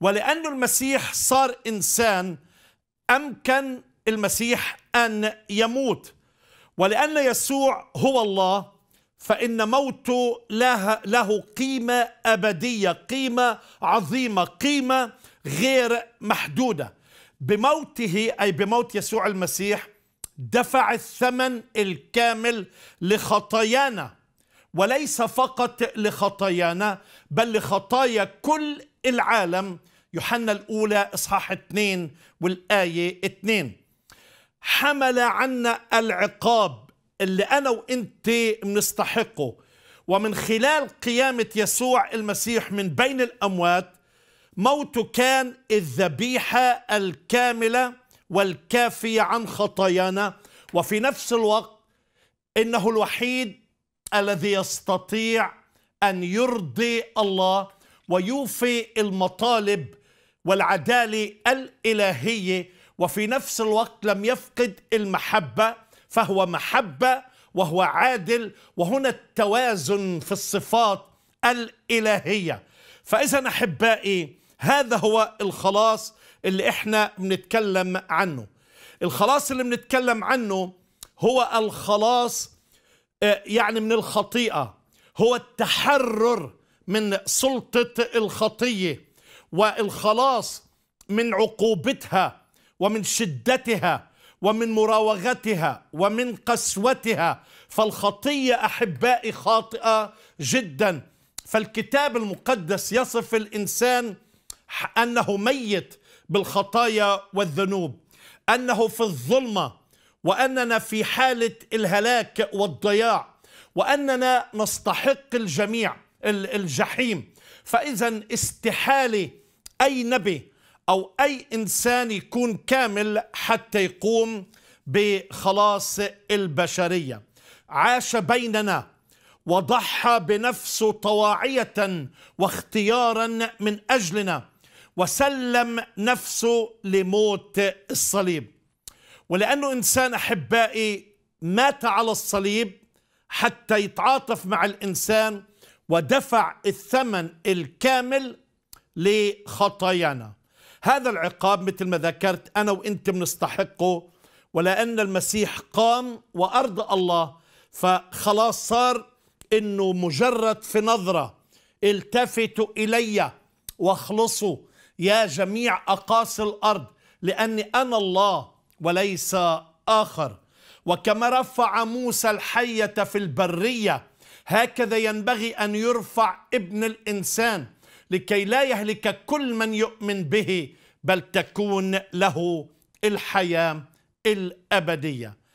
ولأن المسيح صار إنسان أمكن المسيح أن يموت ولأن يسوع هو الله فإن موته له, له قيمة أبدية قيمة عظيمة قيمة غير محدودة بموته أي بموت يسوع المسيح دفع الثمن الكامل لخطايانا وليس فقط لخطايانا بل لخطايا كل العالم يوحنا الأولى إصحاح 2 والآية 2 حمل عنا العقاب اللي أنا وأنت بنستحقه ومن خلال قيامة يسوع المسيح من بين الأموات موته كان الذبيحة الكاملة والكافية عن خطايانا وفي نفس الوقت إنه الوحيد الذي يستطيع ان يرضي الله ويوفي المطالب والعداله الالهيه وفي نفس الوقت لم يفقد المحبه فهو محبه وهو عادل وهنا التوازن في الصفات الالهيه فاذا احبائي هذا هو الخلاص اللي احنا بنتكلم عنه الخلاص اللي بنتكلم عنه هو الخلاص آه، يعني من الخطيئه هو التحرر من سلطه الخطيه والخلاص من عقوبتها ومن شدتها ومن مراوغتها ومن قسوتها فالخطيه احبائي خاطئه جدا فالكتاب المقدس يصف الانسان انه ميت بالخطايا والذنوب انه في الظلمه واننا في حاله الهلاك والضياع واننا نستحق الجميع الجحيم فاذا استحاله اي نبي او اي انسان يكون كامل حتى يقوم بخلاص البشريه عاش بيننا وضحى بنفسه طواعيه واختيارا من اجلنا وسلم نفسه لموت الصليب ولأنه إنسان أحبائي مات على الصليب حتى يتعاطف مع الإنسان ودفع الثمن الكامل لخطايانا هذا العقاب مثل ما ذكرت أنا وإنت بنستحقه ولأن المسيح قام وأرضى الله فخلاص صار إنه مجرد في نظرة التفتوا إلي واخلصوا يا جميع أقاصي الأرض لأني أنا الله وليس آخر وكما رفع موسى الحية في البرية هكذا ينبغي أن يرفع ابن الإنسان لكي لا يهلك كل من يؤمن به بل تكون له الحياة الأبدية